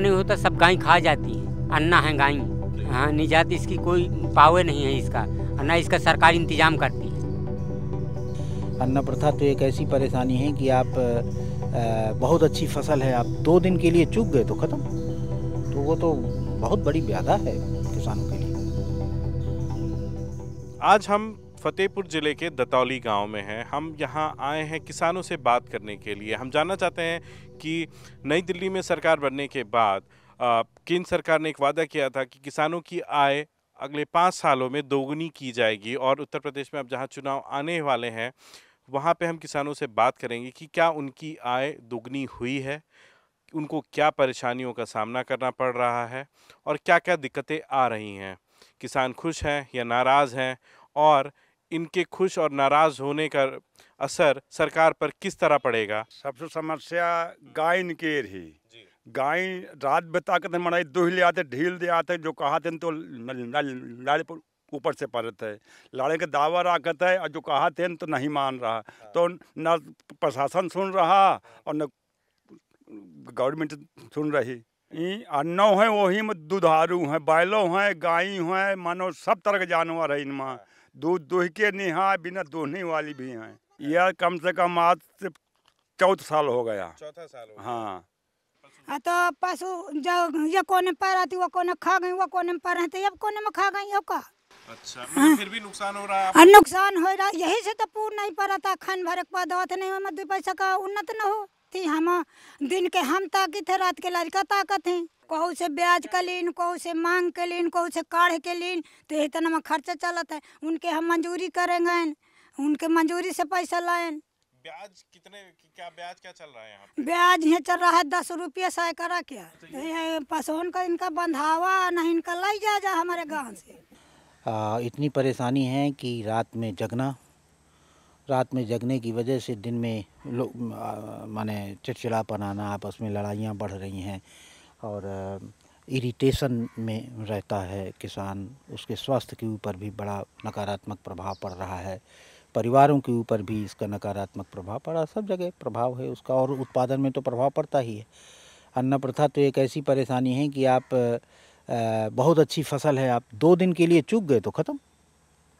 नहीं होता सब गाय खा जाती है अन्ना है गाय हाँ नहीं जाती इसकी कोई पावे नहीं है इसका और ना इसका सरकार इंतजाम करती है अन्ना प्रथा तो एक ऐसी परेशानी है कि आप आ, बहुत अच्छी फसल है आप दो दिन के लिए चूक गए तो ख़त्म तो वो तो बहुत बड़ी व्याधा है किसानों के लिए आज हम फतेहपुर ज़िले के दतौली गांव में हैं हम यहां आए हैं किसानों से बात करने के लिए हम जानना चाहते हैं कि नई दिल्ली में सरकार बनने के बाद केंद्र सरकार ने एक वादा किया था कि किसानों की आय अगले पाँच सालों में दोगुनी की जाएगी और उत्तर प्रदेश में अब जहाँ चुनाव आने वाले हैं वहाँ पे हम किसानों से बात करेंगे कि क्या उनकी आय दोगुनी हुई है उनको क्या परेशानियों का सामना करना पड़ रहा है और क्या क्या दिक्कतें आ रही हैं किसान खुश हैं या नाराज़ हैं और इनके खुश और नाराज़ होने का असर सरकार पर किस तरह पड़ेगा सबसे समस्या गायन के रही गाय रात बता के मनाई ले आते ढील दे आते जो कहा थे तो लाड़े ऊपर से पड़ते है लाड़े के दावा राखत है और जो कहा थे तो नहीं मान रहा हाँ। तो न प्रशासन सुन रहा और न गवर्नमेंट सुन रही अन्नौ है वही में दुधारू हैं बैलो हैं गाय हैं मानो सब तरह के जानवर है इनमें हाँ। दूध दुह के नहीं है बिना दूहने वाली भी हैं यह कम से कम आज से चौथ साल हो गया चौथा साल हो हाँ हाँ तो पशु जो ये कोने पर आती वो कोने खा गई वो कोने पर रहते अब कोने में खा गई हो अच्छा मतलब हाँ। फिर भी नुकसान हो रहा है नुकसान हो रहा यही से तो पूर्ण नहीं पड़ा था खान भरे के बाद नहीं हो दो पैसा का उन्नत न हो थी हम दिन के हम ताकत है रात के लड़का ताकत है कहू से ब्याज के लीन कहू से मांग के लीन कहू से काढ़ के लीन तो इतना में खर्चा चलत है उनके हम मंजूरी करेंगे उनके मंजूरी से पैसा लाएन ब्याज कितने क्या ब्याज क्या चल रहा है यहाँ पे? ब्याज यहाँ चल रहा है दस रुपये सैकड़ा क्या हाँ, तो पसोन का इनका बंधावा नहीं इनका लाई जा जा हमारे गांव से आ, इतनी परेशानी है कि रात में जगना रात में जगने की वजह से दिन में लोग माने चिड़चिड़ापन आना आपस में लड़ाइयाँ बढ़ रही हैं और इरिटेशन में रहता है किसान उसके स्वास्थ्य के ऊपर भी बड़ा नकारात्मक प्रभाव पड़ रहा है परिवारों के ऊपर भी इसका नकारात्मक प्रभाव पड़ा सब जगह प्रभाव है उसका और उत्पादन में तो प्रभाव पड़ता ही है अन्न प्रथा तो एक ऐसी परेशानी है कि आप बहुत अच्छी फसल है आप दो दिन के लिए चूक गए तो ख़त्म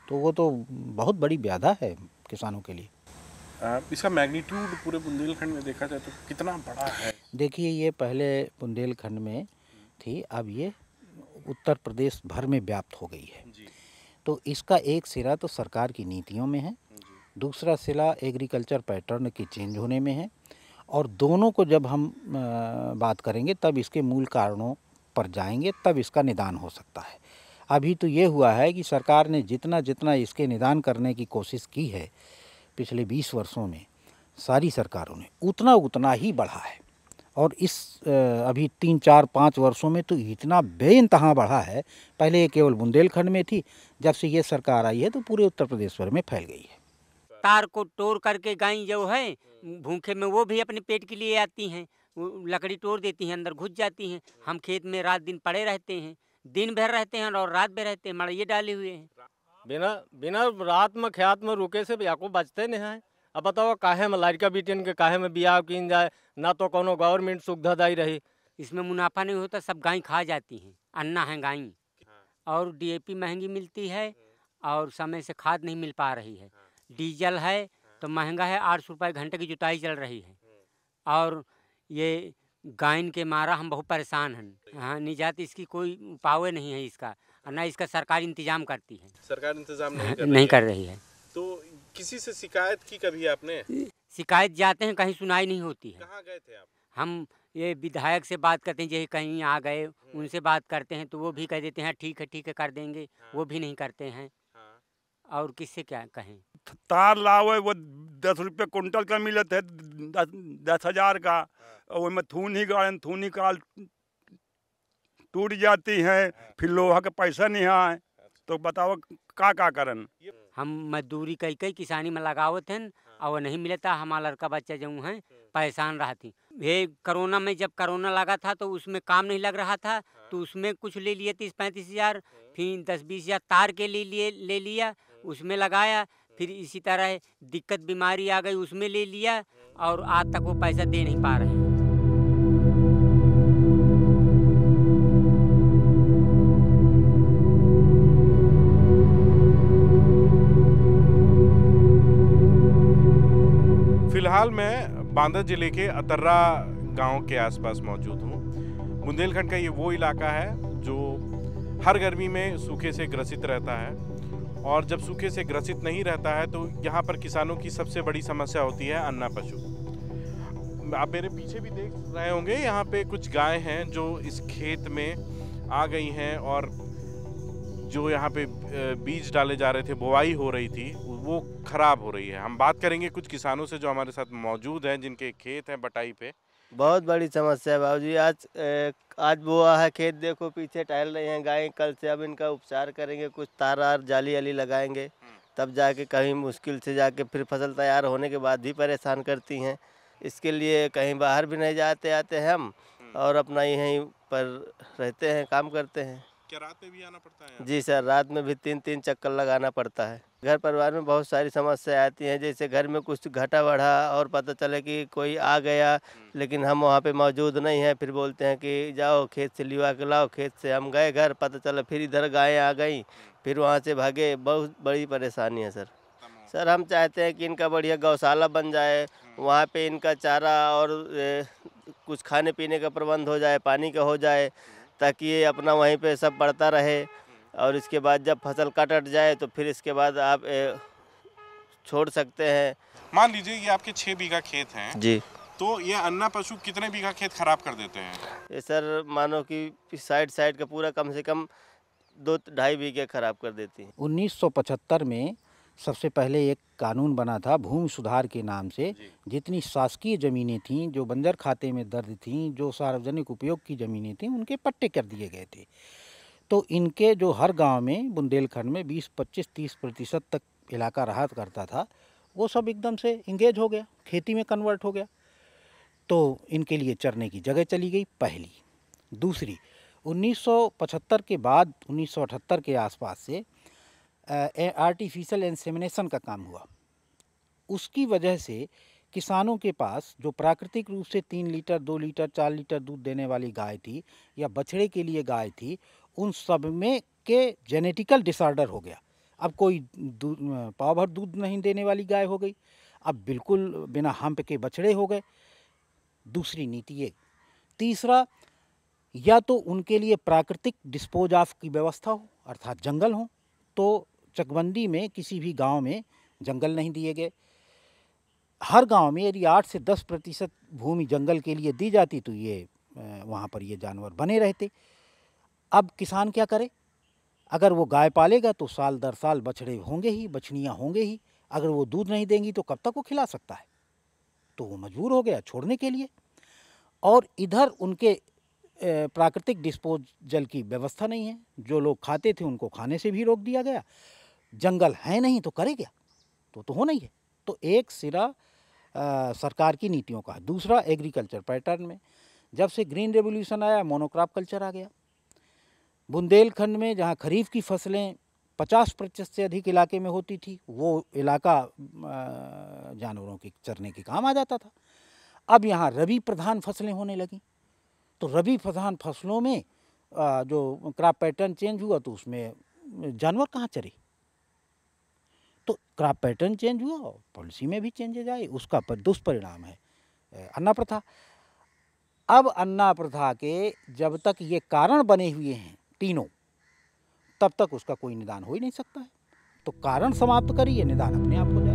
तो वो तो बहुत बड़ी व्याधा है किसानों के लिए इसका मैग्नीट्यूड पूरे बुंदेलखंड में देखा जाए तो कितना बड़ा है देखिए ये पहले बुंदेलखंड में थी अब ये उत्तर प्रदेश भर में व्याप्त हो गई है तो इसका एक सिरा तो सरकार की नीतियों में है दूसरा सिला एग्रीकल्चर पैटर्न के चेंज होने में है और दोनों को जब हम बात करेंगे तब इसके मूल कारणों पर जाएंगे तब इसका निदान हो सकता है अभी तो ये हुआ है कि सरकार ने जितना जितना इसके निदान करने की कोशिश की है पिछले 20 वर्षों में सारी सरकारों ने उतना उतना ही बढ़ा है और इस अभी तीन चार पाँच वर्षों में तो इतना बेानतहा बढ़ा है पहले ये केवल बुंदेलखंड में थी जब से ये सरकार आई है तो पूरे उत्तर प्रदेश भर में फैल गई है तार को तोड़ करके गाय जो है हाँ। भूखे में वो भी अपने पेट के लिए आती हैं लकड़ी तोड़ देती हैं अंदर घुस जाती हैं हाँ। हम खेत में रात दिन पड़े रहते हैं दिन भर रहते हैं और रात भर रहते हैं मड़िए डाले हुए हैं बिना बिना रात में ख्यात में रुके से आपको बचते नहीं है अब बताओ काहे में लड़का बीटिन के काहे में ब्याह किन जाए ना तो कोनो गवर्नमेंट सुविधा दाई रही इसमें मुनाफा नहीं होता सब गाय खा जाती हैं अन्ना है गाय हाँ। और डीएपी महंगी मिलती है और समय से खाद नहीं मिल पा रही है डीजल है हाँ। तो महंगा है आठ सौ रुपये घंटे की जुताई चल रही है हाँ। और ये गायन के मारा हम बहुत परेशान हैं हाँ निजात इसकी कोई उपावे नहीं है इसका और ना इसका सरकार इंतजाम करती है सरकार इंतजाम नहीं कर, हाँ, नहीं कर रही है तो किसी से शिकायत की कभी आपने शिकायत जाते हैं कहीं सुनाई नहीं होती है कहां गए थे आप हम ये विधायक से बात करते हैं जैसे कहीं आ गए उनसे बात करते हैं तो वो भी कह देते हैं ठीक है ठीक है कर देंगे हाँ। वो भी नहीं करते हैं हाँ। और किससे क्या कहें तार लावे वो दस रुपये कुंटल का मिलत है दस हजार का उसमें हाँ। थूनी गाड़न थूनी काल टूट जाती है हाँ। फिर लोहा का पैसा नहीं आए अच्छा। तो बताओ का का करन हम मजदूरी कई कई किसानी में लगावत हैं हाँ। और नहीं मिलता हमारा लड़का बच्चा जो है परेशान रहती थी ये कोरोना में जब कोरोना लगा था तो उसमें काम नहीं लग रहा था तो उसमें कुछ ले लिए तीस पैंतीस हज़ार फिर दस बीस हज़ार तार के लिए ले लिया उसमें लगाया फिर इसी तरह दिक्कत बीमारी आ गई उसमें ले लिया हम्म। और आज तक वो पैसा दे नहीं पा रहे हैं फिलहाल मैं बांदा जिले के अतर्रा गांव के आसपास मौजूद हूँ बुंदेलखंड का ये वो इलाका है जो हर गर्मी में सूखे से ग्रसित रहता है और जब सूखे से ग्रसित नहीं रहता है तो यहाँ पर किसानों की सबसे बड़ी समस्या होती है अन्ना पशु आप मेरे पीछे भी देख रहे होंगे यहाँ पे कुछ गाय हैं जो इस खेत में आ गई हैं और जो यहाँ पे बीज डाले जा रहे थे बुआई हो रही थी वो ख़राब हो रही है हम बात करेंगे कुछ किसानों से जो हमारे साथ मौजूद हैं जिनके खेत हैं बटाई पे बहुत बड़ी समस्या है जी आज ए, आज वो है खेत देखो पीछे टहल रहे हैं गाय कल से अब इनका उपचार करेंगे कुछ तार आर जाली वाली लगाएंगे हम्म। तब जाके कहीं मुश्किल से जाके फिर फसल तैयार होने के बाद भी परेशान करती हैं इसके लिए कहीं बाहर भी नहीं जाते आते हम हम्म। और अपना यहीं पर रहते हैं काम करते हैं क्या रात में भी आना पड़ता है जी सर रात में भी तीन तीन चक्कर लगाना पड़ता है घर परिवार में बहुत सारी समस्याएं आती हैं जैसे घर में कुछ घटा बढ़ा और पता चले कि कोई आ गया हम्म। लेकिन हम वहाँ पे मौजूद नहीं हैं फिर बोलते हैं कि जाओ खेत से लिवा के लाओ खेत से हम गए घर पता चला फिर इधर गायें आ गई हम्म। फिर वहाँ से भागे बहुत बड़ी परेशानी है सर सर हम चाहते हैं कि इनका बढ़िया गौशाला बन जाए हम्म। वहाँ पे इनका चारा और कुछ खाने पीने का प्रबंध हो जाए पानी का हो जाए ताकि ये अपना वहीं पे सब बढ़ता रहे और इसके बाद जब फसल कट अट जाए तो फिर इसके बाद आप ए, छोड़ सकते हैं मान लीजिए ये आपके छः बीघा खेत हैं जी तो ये अन्ना पशु कितने बीघा खेत खराब कर देते हैं ये सर मानो कि साइड साइड का पूरा कम से कम दो ढाई बीघे खराब कर देती है उन्नीस में सबसे पहले एक कानून बना था भूमि सुधार के नाम से जितनी शासकीय ज़मीनें थीं जो बंजर खाते में दर्द थीं जो सार्वजनिक उपयोग की ज़मीनें थीं उनके पट्टे कर दिए गए थे तो इनके जो हर गांव में बुंदेलखंड में 20 25 30 प्रतिशत तक इलाका राहत करता था वो सब एकदम से इंगेज हो गया खेती में कन्वर्ट हो गया तो इनके लिए चरने की जगह चली गई पहली दूसरी 1975 के बाद 1978 के आसपास से आर्टिफिशियल इंसेमिनेशन का काम हुआ उसकी वजह से किसानों के पास जो प्राकृतिक रूप से तीन लीटर दो लीटर चार लीटर दूध देने वाली गाय थी या बछड़े के लिए गाय थी उन सब में के जेनेटिकल डिसऑर्डर हो गया अब कोई पाव भर दूध नहीं देने वाली गाय हो गई अब बिल्कुल बिना हम्प के बछड़े हो गए दूसरी नीति एक तीसरा या तो उनके लिए प्राकृतिक डिस्पोज ऑफ की व्यवस्था हो अर्थात जंगल हो तो चकबंदी में किसी भी गांव में जंगल नहीं दिए गए हर गांव में यदि आठ से दस प्रतिशत भूमि जंगल के लिए दी जाती तो ये वहाँ पर ये जानवर बने रहते अब किसान क्या करे अगर वो गाय पालेगा तो साल दर साल बछड़े होंगे ही बछड़ियाँ होंगे ही अगर वो दूध नहीं देंगी तो कब तक वो खिला सकता है तो वो मजबूर हो गया छोड़ने के लिए और इधर उनके प्राकृतिक डिस्पोजल की व्यवस्था नहीं है जो लोग खाते थे उनको खाने से भी रोक दिया गया जंगल है नहीं तो करे क्या तो तो हो नहीं है तो एक सिरा आ, सरकार की नीतियों का दूसरा एग्रीकल्चर पैटर्न में जब से ग्रीन रेवोल्यूशन आया मोनोक्रॉप कल्चर आ गया बुंदेलखंड में जहाँ खरीफ की फसलें 50 प्रतिशत से अधिक इलाके में होती थी वो इलाका जानवरों के चरने के काम आ जाता था अब यहाँ रबी प्रधान फसलें होने लगी तो रबी प्रधान फसलों में जो क्रॉप पैटर्न चेंज हुआ तो उसमें जानवर कहाँ चरे तो क्राप पैटर्न चेंज हुआ पॉलिसी में भी चेंजेज आए उसका दुष्परिणाम है अन्ना प्रथा अब अन्ना प्रथा के जब तक ये कारण बने हुए हैं तीनों तब तक उसका कोई निदान हो ही नहीं सकता है तो कारण समाप्त करिए निदान अपने आप हो जाए